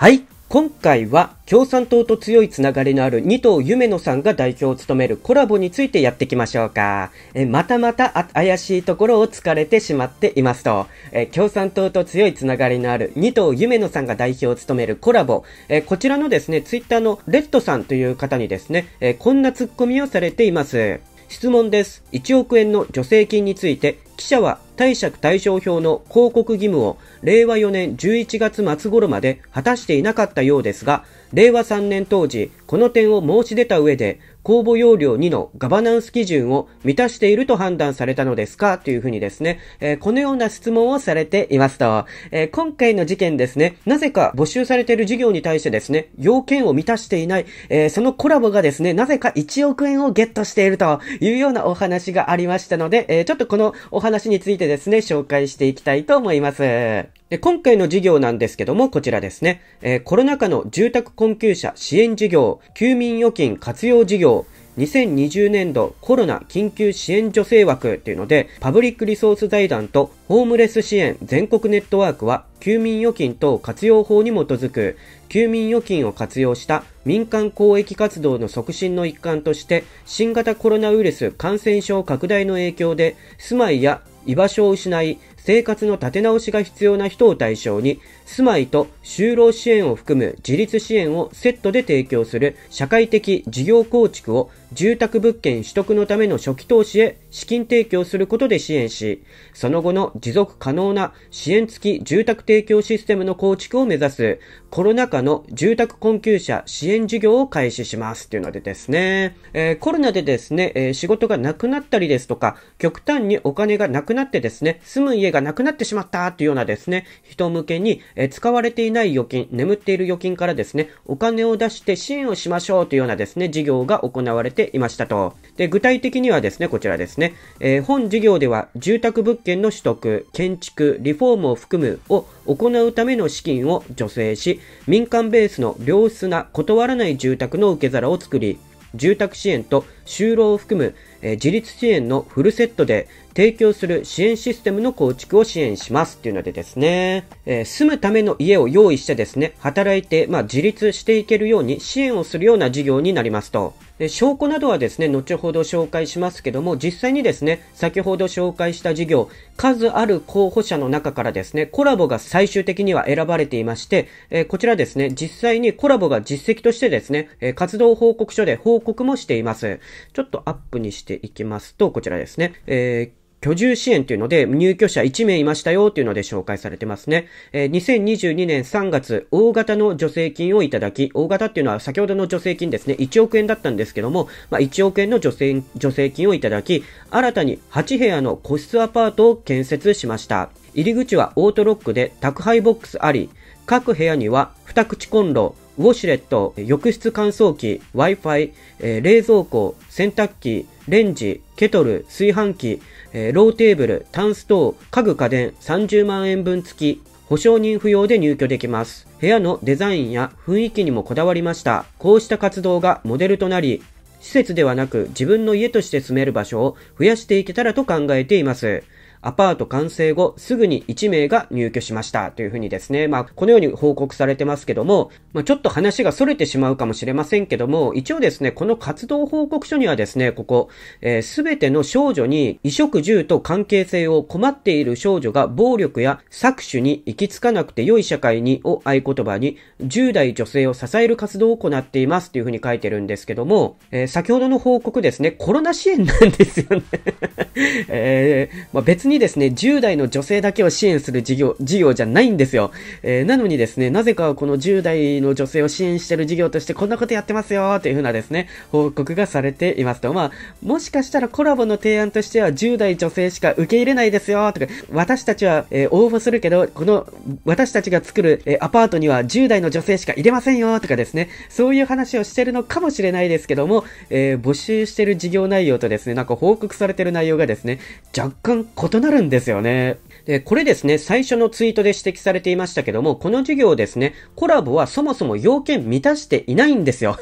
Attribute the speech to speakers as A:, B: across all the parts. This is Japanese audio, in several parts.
A: はい。今回は共産党と強いつながりのある二藤夢野さんが代表を務めるコラボについてやっていきましょうか。えまたまた怪しいところを疲れてしまっていますと、え共産党と強いつながりのある二藤夢野さんが代表を務めるコラボ、えこちらのですね、ツイッターのレッドさんという方にですね、えこんなツッコミをされています。質問です。1億円の助成金について、記者は貸借対照表の広告義務を令和4年11月末頃まで果たしていなかったようですが、令和3年当時、この点を申し出た上で、公募要領2のガバナンス基準を満たしていると判断されたのですかというふうにですね、えー、このような質問をされていました。えー、今回の事件ですね、なぜか募集されている事業に対してですね、要件を満たしていない、えー、そのコラボがですね、なぜか1億円をゲットしているというようなお話がありましたので、えちょっとこのお話についてですね、紹介していきたいと思います。で今回の事業なんですけども、こちらですね、えー、コロナ禍の住宅困窮者支援事業、休眠預金活用事業、2020年度コロナ緊急支援助成枠というので、パブリックリソース財団とホームレス支援全国ネットワークは、休眠預金等活用法に基づく、休眠預金を活用した民間公益活動の促進の一環として、新型コロナウイルス感染症拡大の影響で、住まいや居場所を失い、生活の立て直しが必要な人を対象に、住まいと就労支援を含む自立支援をセットで提供する社会的事業構築を住宅物件取得のための初期投資へ資金提供することで支援し、その後の持続可能な支援付き住宅提供システムの構築を目指すコロナ禍の住宅困窮者支援事業を開始しますっていうのでですね、えー、コロナでですね、えー、仕事がなくなったりですとか、極端にお金がなくなってですね、住む家がなくなってしまったというようなですね、人向けに、えー、使われていない預金、眠っている預金からですね、お金を出して支援をしましょうというようなですね、事業が行われてていましたと。で、具体的にはですね、こちらですね、えー、本事業では住宅物件の取得、建築、リフォームを含むを行うための資金を助成し、民間ベースの良質な断らない住宅の受け皿を作り、住宅支援と就労を含む、えー、自立支援のフルセットで提供する支援システムの構築を支援しますっていうのでですね、えー、住むための家を用意してですね、働いて、まあ、自立していけるように支援をするような事業になりますと。証拠などはですね、後ほど紹介しますけども、実際にですね、先ほど紹介した事業、数ある候補者の中からですね、コラボが最終的には選ばれていまして、えー、こちらですね、実際にコラボが実績としてですね、え活動報告書で報告もしています。ちょっとアップにしていきますと、こちらですね。えー居住支援というので、入居者1名いましたよというので紹介されてますね。えー、2022年3月、大型の助成金をいただき、大型っていうのは先ほどの助成金ですね、1億円だったんですけども、まあ、1億円の助成助成金をいただき、新たに8部屋の個室アパートを建設しました。入り口はオートロックで宅配ボックスあり、各部屋には2口コンロ、ウォシュレット、浴室乾燥機、Wi-Fi、えー、冷蔵庫、洗濯機、レンジ、ケトル、炊飯器、えー、ローテーブル、タンス等、家具家電30万円分付き、保証人不要で入居できます。部屋のデザインや雰囲気にもこだわりました。こうした活動がモデルとなり、施設ではなく自分の家として住める場所を増やしていけたらと考えています。アパート完成後、すぐに1名が入居しました。というふうにですね、まあ、このように報告されてますけども、まあ、ちょっと話が逸れてしまうかもしれませんけども、一応ですね、この活動報告書にはですね、ここ、す、えー、べ、ての少女に、衣食住と関係性を困っている少女が暴力や搾取に行き着かなくて良い社会にを合言葉に、10代女性を支える活動を行っていますというふうに書いてるんですけども、えー、先ほどの報告ですね、コロナ支援なんですよね えー、まあ、別にですね、10代の女性だけを支援する事業、事業じゃないんですよ。えー、なのにですね、なぜかこの10代の女性を支援してる事業としてこんなことやってますよという風なですね、報告がされていますと。まあ、もしかしたらコラボの提案としては10代女性しか受け入れないですよとか、私たちは、えー、応募するけど、この私たちが作る、えー、アパートには10代の女性しか入れませんよとかですね、そういう話をしてるのかもしれないですけども、え募集してる事業内容とですね、なんか報告されてる内容がですね、若干異異なるんですよね。で、これですね、最初のツイートで指摘されていましたけども、この授業ですね、コラボはそもそも要件満たしていないんですよ。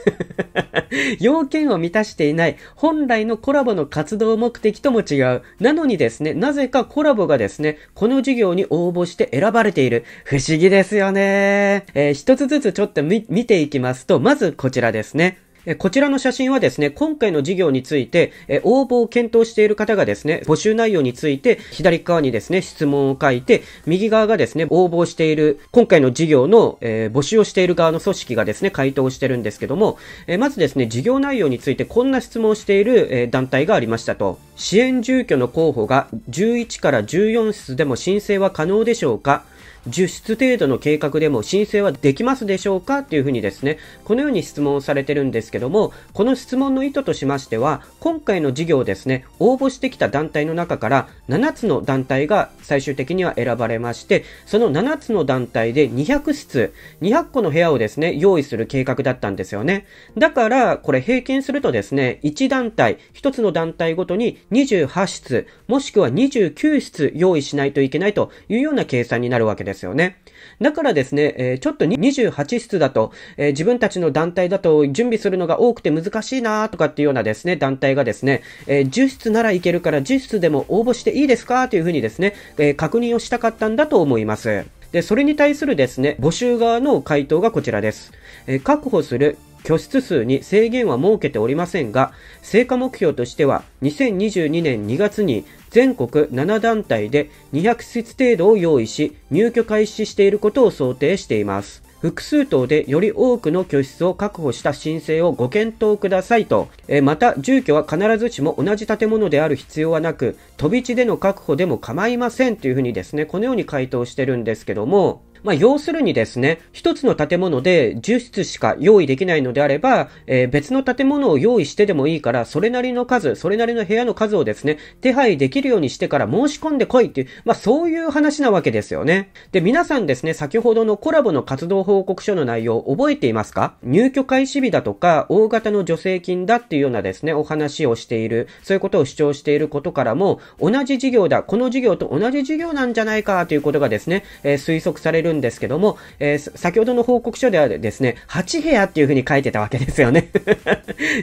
A: 要件を満たしていない。本来のコラボの活動目的とも違う。なのにですね、なぜかコラボがですね、この授業に応募して選ばれている。不思議ですよね。えー、一つずつちょっと見ていきますと、まずこちらですね。こちらの写真はですね、今回の事業について、応募を検討している方がですね、募集内容について、左側にですね、質問を書いて、右側がですね、応募している、今回の事業の、えー、募集をしている側の組織がですね、回答してるんですけども、えー、まずですね、事業内容についてこんな質問をしている、えー、団体がありましたと。支援住居の候補が11から14室でも申請は可能でしょうか10室程度の計画でも申請はできますでしょうかっていうふうにですね、このように質問されてるんですけども、この質問の意図としましては、今回の事業ですね、応募してきた団体の中から7つの団体が最終的には選ばれまして、その7つの団体で200室、200個の部屋をですね、用意する計画だったんですよね。だから、これ平均するとですね、1団体、1つの団体ごとに28室、もしくは29室用意しないといけないというような計算になるわけです。ですよね。だからですね、えー、ちょっと28室だと、えー、自分たちの団体だと準備するのが多くて難しいなとかっていうようなですね、団体がですね、えー、10室ならいけるから10室でも応募していいですかというふうにですね、え確認をしたかったんだと思います。で、それに対するですね、募集側の回答がこちらです。え確保する居室数に制限は設けておりませんが、成果目標としては、2022年2月に全国7団体で200室程度を用意し、入居開始していることを想定しています。複数棟でより多くの居室を確保した申請をご検討くださいと、えまた住居は必ずしも同じ建物である必要はなく、飛び地での確保でも構いませんというふうにですね、このように回答してるんですけども、まあ、要するにですね、一つの建物で10室しか用意できないのであれば、えー、別の建物を用意してでもいいから、それなりの数、それなりの部屋の数をですね、手配できるようにしてから申し込んでこいっていう、まあ、そういう話なわけですよね。で、皆さんですね、先ほどのコラボの活動報告書の内容覚えていますか入居開始日だとか、大型の助成金だっていうようなですね、お話をしている、そういうことを主張していることからも、同じ事業だ、この事業と同じ事業なんじゃないかということがですね、えー、推測されるんですけども、えー、先ほどの報告書ではですね、8部屋っていう風に書いてたわけですよね。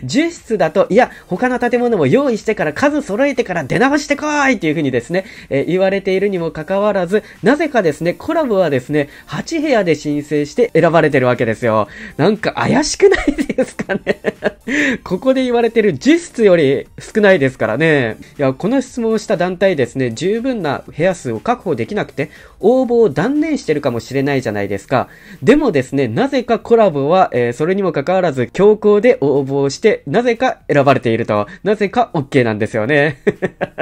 A: 10 室だと、いや、他の建物も用意してから数揃えてから出直してこいっていう風にですね、えー、言われているにもかかわらず、なぜかですね、コラボはですね、8部屋で申請して選ばれてるわけですよ。なんか怪しくないですかね ここで言われてる10室より少ないですからね。いや、この質問をした団体ですね、十分な部屋数を確保できなくて、応募を断念してるかもしれないじゃないですか。でもですね、なぜかコラボは、えー、それにもかかわらず強行で応募して、なぜか選ばれていると、なぜか OK なんですよね。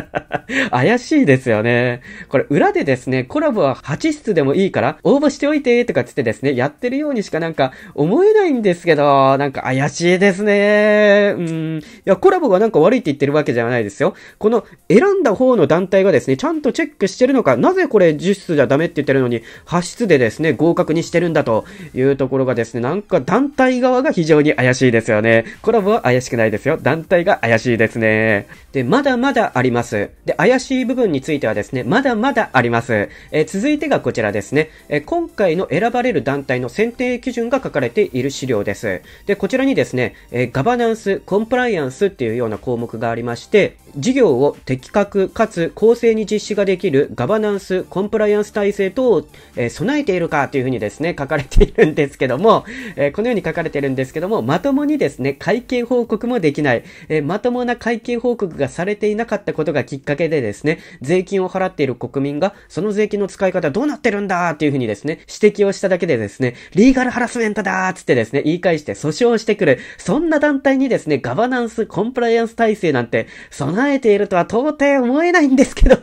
A: 怪しいですよね。これ裏でですね、コラボは8室でもいいから、応募しておいて、とかつってですね、やってるようにしかなんか思えないんですけど、なんか怪しいですね。うん。いや、コラボがなんか悪いって言ってるわけじゃないですよ。この選んだ方の団体がですね、ちゃんとチェックしてるのか、なぜこれ10室じゃダメって言ってるのに、8室質でですね、合格にしてるんだというところがですね、なんか団体側が非常に怪しいですよね。コラボは怪しくないですよ。団体が怪しいですね。で、まだまだあります。で、怪しい部分についてはですね、まだまだあります。えー、続いてがこちらですね、えー、今回の選ばれる団体の選定基準が書かれている資料です。で、こちらにですね、えー、ガバナンス、コンプライアンスっていうような項目がありまして、事業を的確かつ公正に実施ができるガバナンス、コンプライアンス体制等を、え備唱えているかというふうにですね、書かれているんですけども、えー、このように書かれているんですけども、まともにですね、会計報告もできない、えー、まともな会計報告がされていなかったことがきっかけでですね、税金を払っている国民が、その税金の使い方どうなってるんだっていうふうにですね、指摘をしただけでですね、リーガルハラスメントだーつってですね、言い返して訴訟をしてくる、そんな団体にですね、ガバナンス、コンプライアンス体制なんて備えているとは到底思えないんですけどね、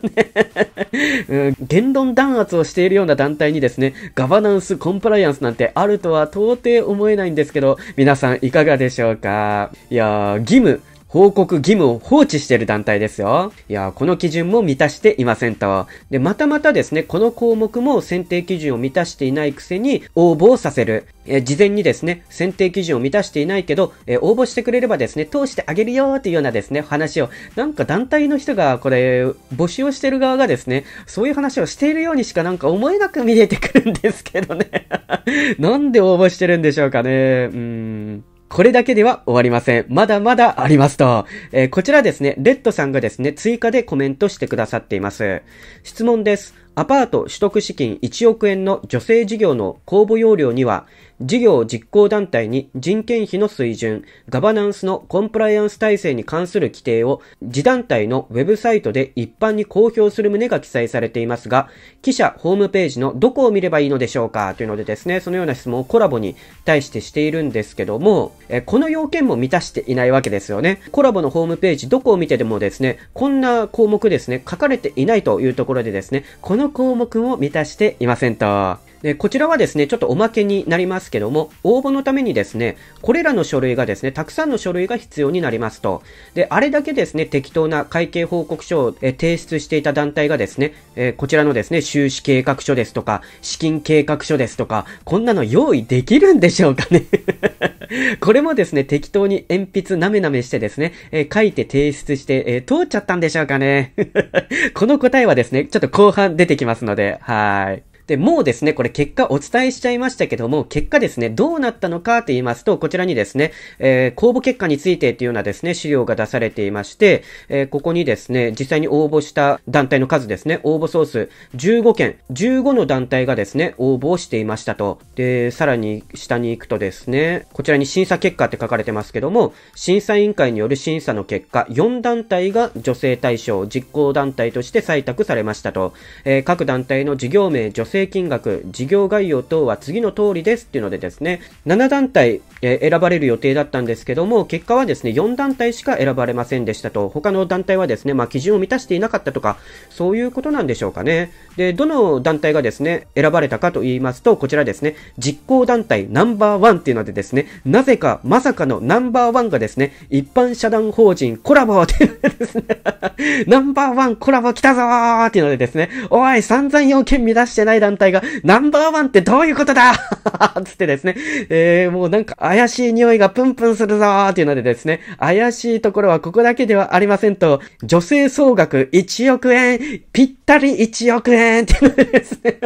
A: うん、言論弾圧をしているような団体にですね、ですね、ガバナンス、コンプライアンスなんてあるとは到底思えないんですけど、皆さんいかがでしょうかいやー、義務報告義務を放置している団体ですよ。いや、この基準も満たしていませんと。で、またまたですね、この項目も選定基準を満たしていないくせに応募をさせる。え事前にですね、選定基準を満たしていないけど、え応募してくれればですね、通してあげるよーっていうようなですね、話を、なんか団体の人が、これ、募集をしてる側がですね、そういう話をしているようにしかなんか思えなく見えてくるんですけどね。なんで応募してるんでしょうかね。うん。これだけでは終わりません。まだまだありますと。えー、こちらですね、レッドさんがですね、追加でコメントしてくださっています。質問です。アパート取得資金1億円の女性事業の公募要領には、事業実行団体に人件費の水準、ガバナンスのコンプライアンス体制に関する規定を自団体のウェブサイトで一般に公表する旨が記載されていますが、記者ホームページのどこを見ればいいのでしょうかというのでですね、そのような質問をコラボに対してしているんですけども、えこの要件も満たしていないわけですよね。コラボのホームページどこを見てでもですね、こんな項目ですね、書かれていないというところでですね、この項目も満たしていませんと。でこちらはですね、ちょっとおまけになりますけども、応募のためにですね、これらの書類がですね、たくさんの書類が必要になりますと。で、あれだけですね、適当な会計報告書を提出していた団体がですね、えこちらのですね、収支計画書ですとか、資金計画書ですとか、こんなの用意できるんでしょうかね これもですね、適当に鉛筆なめなめしてですね、え書いて提出して、え通っちゃったんでしょうかね この答えはですね、ちょっと後半出てきますので、はい。で、もうですね、これ結果お伝えしちゃいましたけども、結果ですね、どうなったのかと言いますと、こちらにですね、えー、公募結果についてっていうようなですね、資料が出されていまして、えー、ここにですね、実際に応募した団体の数ですね、応募総数15件、15の団体がですね、応募をしていましたと。で、さらに下に行くとですね、こちらに審査結果って書かれてますけども、審査委員会による審査の結果、4団体が女性対象、実行団体として採択されましたと。えー、各団体の事業名、女性成金額、事業概要等は次の通りですっていうのでですね、7団体、え選ばれる予定だったんですけども、結果はですね、4団体しか選ばれませんでしたと、他の団体はですね、まあ、基準を満たしていなかったとか、そういうことなんでしょうかね。で、どの団体がですね、選ばれたかと言いますと、こちらですね、実行団体ナンバーワンっていうのでですね、なぜか、まさかのナンバーワンがですね、一般社団法人コラボっていうのでですね ナンバーワンコラボ来たぞーっていうのでですね、おい、散々要件見出してないだ団体がナンバーワンってどういうことだ つってですね、えー、もうなんか怪しい匂いがプンプンするぞーっていうのでですね、怪しいところはここだけではありませんと、女性総額1億円、ぴったり1億円っていうのでですね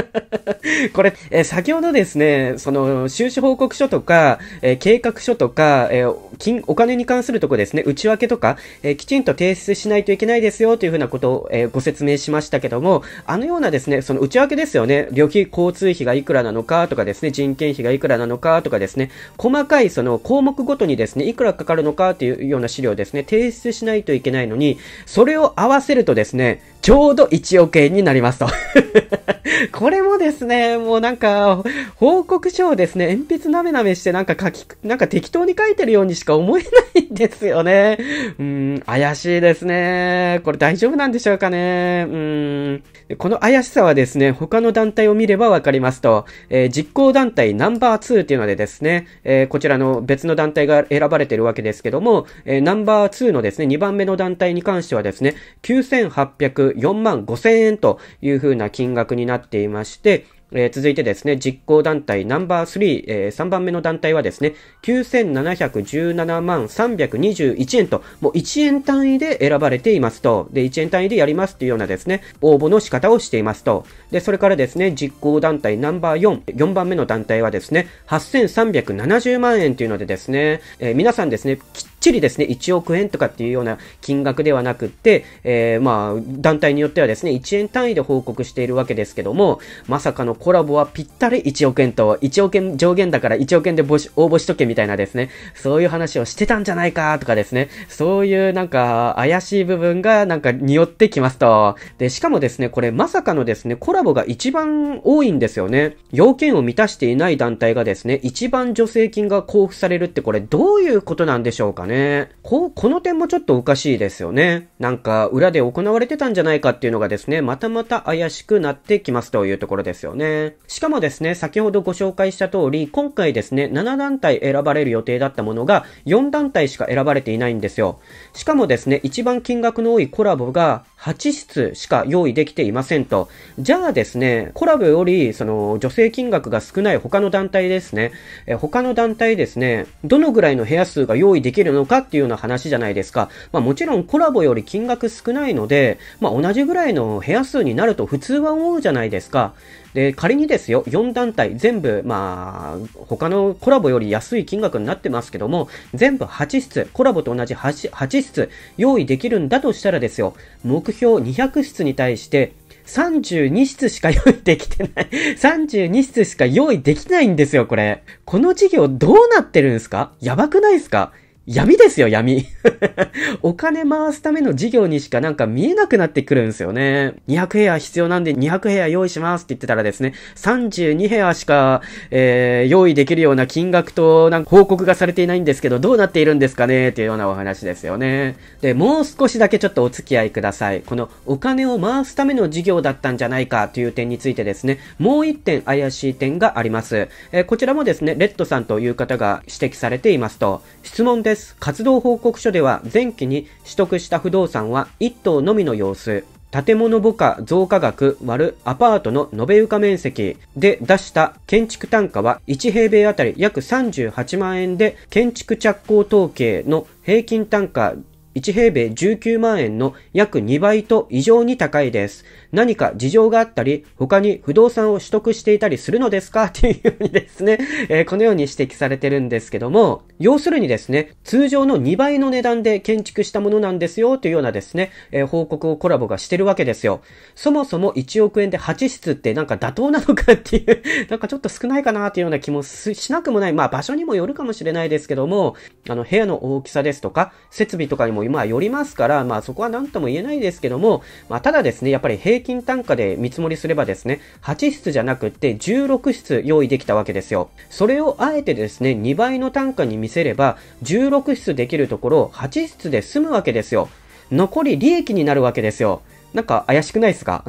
A: これ、えー、先ほどですね、その、収支報告書とか、えー、計画書とか、えー、金、お金に関するとこですね、内訳とか、えきちんと提出しないといけないですよというふうなことを、えご説明しましたけども、あのようなですね、その内訳ですよね、旅費、交通費がいくらなのかとかですね、人件費がいくらなのかとかですね、細かいその項目ごとにですね、いくらかかるのかっていうような資料ですね、提出しないといけないのに、それを合わせるとですね、ちょうど1億円になりますと これもですね、もうなんか、報告書をですね、鉛筆なめなめしてなんか書き、なんか適当に書いてるようにしか思えないんですよね。うん、怪しいですね。これ大丈夫なんでしょうかね。うん。この怪しさはですね、他の団体を見ればわかりますと、えー、実行団体ナンバー2っていうのでですね、えー、こちらの別の団体が選ばれてるわけですけども、えー、ナンバー2のですね、2番目の団体に関してはですね、9800 4万5千円というふうな金額になっていまして、えー、続いてですね、実行団体ナンバー3、えー、3番目の団体はですね、9717万321円と、もう1円単位で選ばれていますと、で、1円単位でやりますっていうようなですね、応募の仕方をしていますと。で、それからですね、実行団体ナンバー4、4番目の団体はですね、8370万円というのでですね、えー、皆さんですね、きっちりですね、1億円とかっていうような金額ではなくって、えー、まあ、団体によってはですね、1円単位で報告しているわけですけども、まさかのコラボはぴったり1億円と、1億円上限だから1億円で募集応募しとけみたいなですね、そういう話をしてたんじゃないかとかですね、そういうなんか怪しい部分がなんか匂ってきますと。で、しかもですね、これまさかのですね、コラボが一番多いんですよね。要件を満たしていない団体がですね、一番助成金が交付されるってこれどういうことなんでしょうかねね。こ、この点もちょっとおかしいですよね。なんか、裏で行われてたんじゃないかっていうのがですね、またまた怪しくなってきますというところですよね。しかもですね、先ほどご紹介した通り、今回ですね、7団体選ばれる予定だったものが、4団体しか選ばれていないんですよ。しかもですね、一番金額の多いコラボが、8室しか用意できていませんと。じゃあですね、コラボより、その、助成金額が少ない他の団体ですね。え、他の団体ですね、どのぐらいの部屋数が用意できるのかっていうような話じゃないですか。まあもちろんコラボより金額少ないので、まあ同じぐらいの部屋数になると普通は思うじゃないですか。で、仮にですよ、4団体全部、まあ、他のコラボより安い金額になってますけども、全部8室、コラボと同じ 8, 8室用意できるんだとしたらですよ、目標200室に対して、32室しか用意できてない32室しか用意できないんですよ、これ。この事業どうなってるんですかやばくないですか闇ですよ、闇。お金回すための事業にしかなんか見えなくなってくるんですよね。200部屋必要なんで200部屋用意しますって言ってたらですね、32部屋しか、えー、用意できるような金額と、なんか報告がされていないんですけど、どうなっているんですかねっていうようなお話ですよね。で、もう少しだけちょっとお付き合いください。このお金を回すための事業だったんじゃないかという点についてですね、もう一点怪しい点があります。えー、こちらもですね、レッドさんという方が指摘されていますと、質問でです。活動報告書では前期に取得した不動産は1棟のみの様子。建物母価増加額割るアパートの延べ床面積で出した建築単価は1平米あたり約38万円で建築着工統計の平均単価1平米19万円の約2倍と異常に高いです。何か事情があったり、他に不動産を取得していたりするのですか っていうようにですね、えー、このように指摘されてるんですけども、要するにですね、通常の2倍の値段で建築したものなんですよというようなですね、えー、報告をコラボがしてるわけですよ。そもそも1億円で8室ってなんか妥当なのかっていう なんかちょっと少ないかなというような気もしなくもない。まあ場所にもよるかもしれないですけども、あの部屋の大きさですとか、設備とかにも今よりますから、まあそこは何とも言えないですけども、まあただですね、やっぱり平均単価で見積もりすればですね、8室じゃなくって16室用意できたわけですよ。それをあえてですね、2倍の単価に見せれば、16室できるところを8室で済むわけですよ。残り利益になるわけですよ。なんか怪しくないですか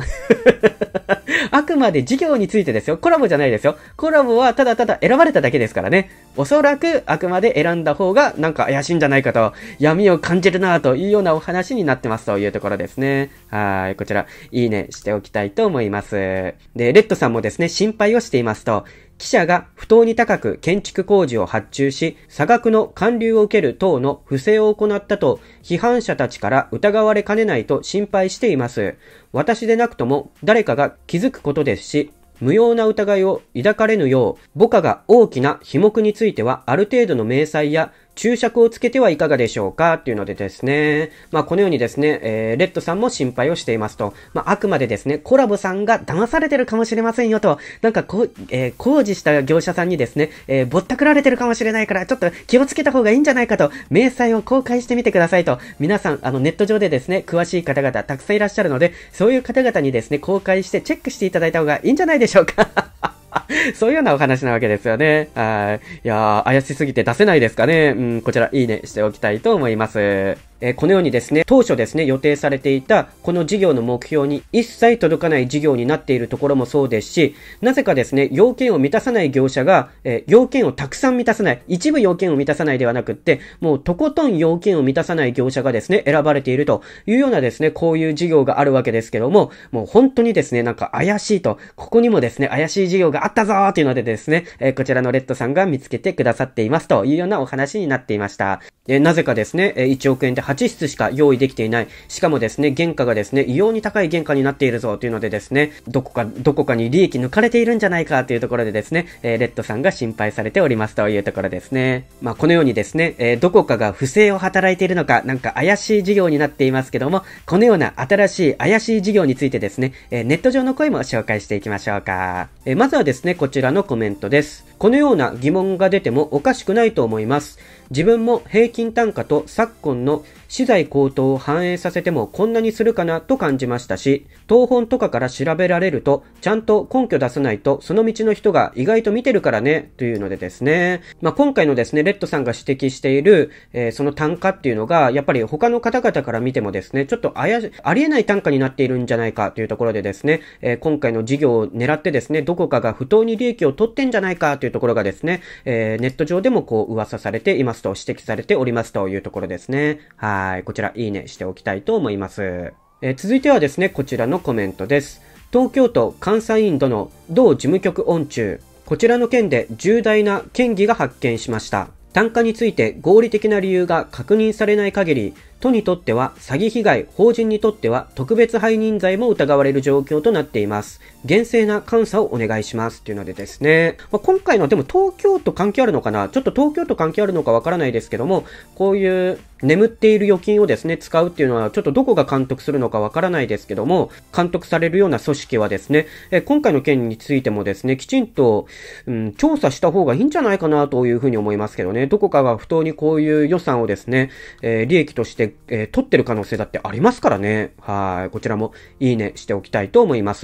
A: あくまで事業についてですよ。コラボじゃないですよ。コラボはただただ選ばれただけですからね。おそらくあくまで選んだ方がなんか怪しいんじゃないかと、闇を感じるなというようなお話になってますというところですね。はい。こちら、いいねしておきたいと思います。で、レッドさんもですね、心配をしていますと、記者が不当に高く建築工事を発注し、差額の還流を受ける等の不正を行ったと、批判者たちから疑われかねないと心配しています。私でなくとも誰かが気づくことですし、無用な疑いを抱かれぬよう、母家が大きな被目についてはある程度の明細や注釈をつけてはいかがでしょうかっていうのでですね、まあ、このようにですね、えー、レッドさんも心配をしていますと、まあ、あくまでですね、コラボさんが騙されてるかもしれませんよと、なんかこう、えー、工事した業者さんにですね、えー、ぼったくられてるかもしれないから、ちょっと気をつけた方がいいんじゃないかと、明細を公開してみてくださいと、皆さん、あの、ネット上でですね、詳しい方々たくさんいらっしゃるので、そういう方々にですね、公開してチェックしていただいた方がいいんじゃないでしょうか。そういうようなお話なわけですよね。はい。いやー、怪しすぎて出せないですかね。うん、こちらいいねしておきたいと思います。えこのようにですね、当初ですね、予定されていたこの事業の目標に一切届かない事業になっているところもそうですし、なぜかですね、要件を満たさない業者が、え要件をたくさん満たさない、一部要件を満たさないではなくって、もうとことん要件を満たさない業者がですね、選ばれているというようなですね、こういう事業があるわけですけども、もう本当にですね、なんか怪しいと、ここにもですね、怪しい事業があったぞーというのでですね、えこちらのレッドさんが見つけてくださっていますというようなお話になっていました。えなぜかですね、1億円で8室しか用意できていない。しかもですね、原価がですね、異様に高い原価になっているぞというのでですね、どこか、どこかに利益抜かれているんじゃないかというところでですね、えー、レッドさんが心配されておりますというところですね。まあ、このようにですね、えー、どこかが不正を働いているのか、なんか怪しい事業になっていますけども、このような新しい怪しい事業についてですね、えー、ネット上の声も紹介していきましょうか。えまずはですね、こちらのコメントです。このような疑問が出てもおかしくないと思います。自分も平均単価と昨今の資材高騰を反映させてもこんなにするかなと感じましたし、東本とかから調べられると、ちゃんと根拠出さないと、その道の人が意外と見てるからね、というのでですね、まあ、今回のですね、レッドさんが指摘している、えー、その単価っていうのが、やっぱり他の方々から見てもですね、ちょっとあや、ありえない単価になっているんじゃないかというところでですね、えー、今回の事業を狙ってですね、どこかが不当に利益を取ってんじゃないかというところがですね、えー、ネット上でもこう噂されていますと、指摘されておりますというところですね。はい。はい。こちら、いいねしておきたいと思います。え続いてはですね、こちらのコメントです。東京都監査インドの同事務局音中。こちらの件で重大な権議が発見しました。単価について合理的な理由が確認されない限り、都にとっては詐欺被害、法人にとっては特別背任罪も疑われる状況となっています。厳正な監査をお願いしますていうのでですね、まあ、今回のでも東京都関係あるのかなちょっと東京都関係あるのかわからないですけども、こういう眠っている預金をですね、使うっていうのは、ちょっとどこが監督するのかわからないですけども、監督されるような組織はですね、え今回の件についてもですね、きちんと、うん、調査した方がいいんじゃないかなというふうに思いますけどね、どこかが不当にこういう予算をですね、えー、利益としてえー、取ってる可能性だってありますからね。はい。こちらもいいねしておきたいと思います。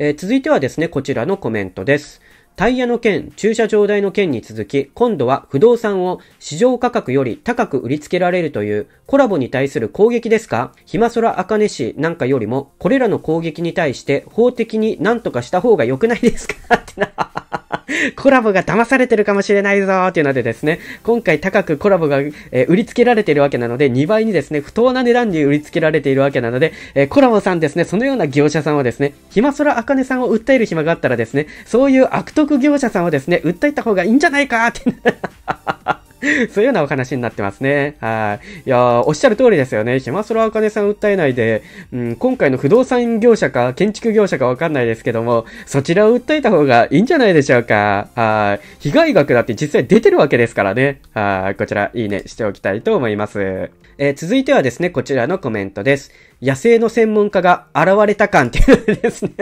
A: えー、続いてはですね、こちらのコメントです。タイヤの件、駐車場代の件に続き、今度は不動産を市場価格より高く売りつけられるというコラボに対する攻撃ですか暇か茜氏なんかよりも、これらの攻撃に対して法的に何とかした方が良くないですかってな。コラボが騙されてるかもしれないぞーっていうのでですね、今回高くコラボが、えー、売りつけられているわけなので、2倍にですね、不当な値段に売りつけられているわけなので、えー、コラボさんですね、そのような業者さんはですね、暇らあかねさんを訴える暇があったらですね、そういう悪徳業者さんをですね、訴えた方がいいんじゃないかって。そういうようなお話になってますね。はい。いやおっしゃる通りですよね。ひまそらあかねさん訴えないで、うん、今回の不動産業者か建築業者かわかんないですけども、そちらを訴えた方がいいんじゃないでしょうか。はい。被害額だって実際出てるわけですからね。はい。こちら、いいねしておきたいと思います。えー、続いてはですね、こちらのコメントです。野生の専門家が現れた感っていうですね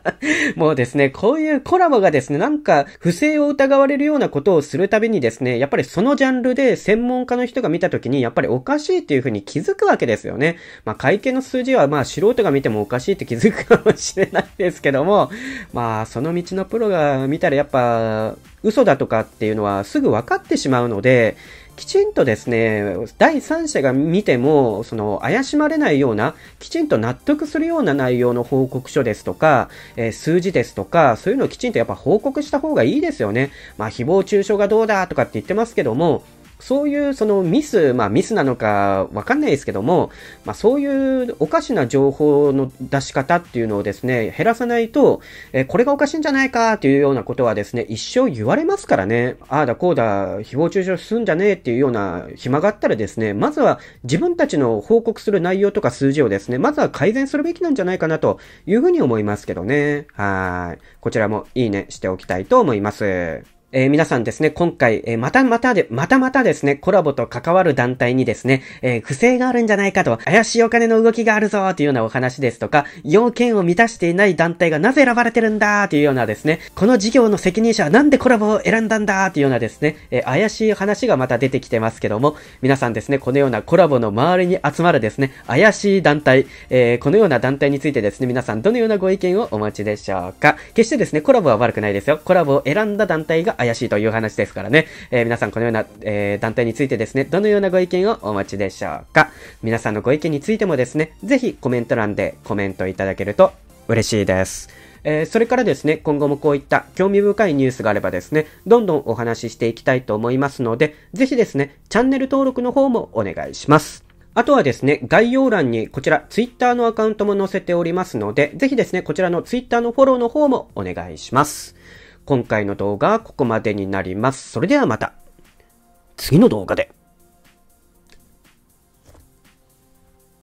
A: もうですね、こういうコラボがですね、なんか不正を疑われるようなことをするたびにですね、やっぱりそのジャンルで専門家の人が見た時にやっぱりおかしいっていうふうに気づくわけですよね。まあ会計の数字はまあ素人が見てもおかしいって気づくかもしれないですけども、まあその道のプロが見たらやっぱ嘘だとかっていうのはすぐ分かってしまうので、きちんとですね、第三者が見ても、その、怪しまれないような、きちんと納得するような内容の報告書ですとか、えー、数字ですとか、そういうのをきちんとやっぱ報告した方がいいですよね。まあ、誹謗中傷がどうだとかって言ってますけども、そういうそのミス、まあミスなのかわかんないですけども、まあそういうおかしな情報の出し方っていうのをですね、減らさないと、えー、これがおかしいんじゃないかっていうようなことはですね、一生言われますからね、ああだこうだ、誹謗中傷すんじゃねえっていうような暇があったらですね、まずは自分たちの報告する内容とか数字をですね、まずは改善するべきなんじゃないかなというふうに思いますけどね。はい。こちらもいいねしておきたいと思います。えー、皆さんですね、今回、えー、またまたで、またまたですね、コラボと関わる団体にですね、えー、不正があるんじゃないかと、怪しいお金の動きがあるぞというようなお話ですとか、要件を満たしていない団体がなぜ選ばれてるんだというようなですね、この事業の責任者はなんでコラボを選んだんだというようなですね、え怪しい話がまた出てきてますけども、皆さんですね、このようなコラボの周りに集まるですね、怪しい団体、えこのような団体についてですね、皆さんどのようなご意見をお持ちでしょうか。決してですね、コラボは悪くないですよ。コラボを選んだ団体が怪しいという話ですからね。えー、皆さんこのような、えー、団体についてですね、どのようなご意見をお持ちでしょうか。皆さんのご意見についてもですね、ぜひコメント欄でコメントいただけると嬉しいです。えー、それからですね、今後もこういった興味深いニュースがあればですね、どんどんお話ししていきたいと思いますので、ぜひですね、チャンネル登録の方もお願いします。あとはですね、概要欄にこちら Twitter のアカウントも載せておりますので、ぜひですね、こちらの Twitter のフォローの方もお願いします。今回の動画はここまでになります。それではまた、次の動画で。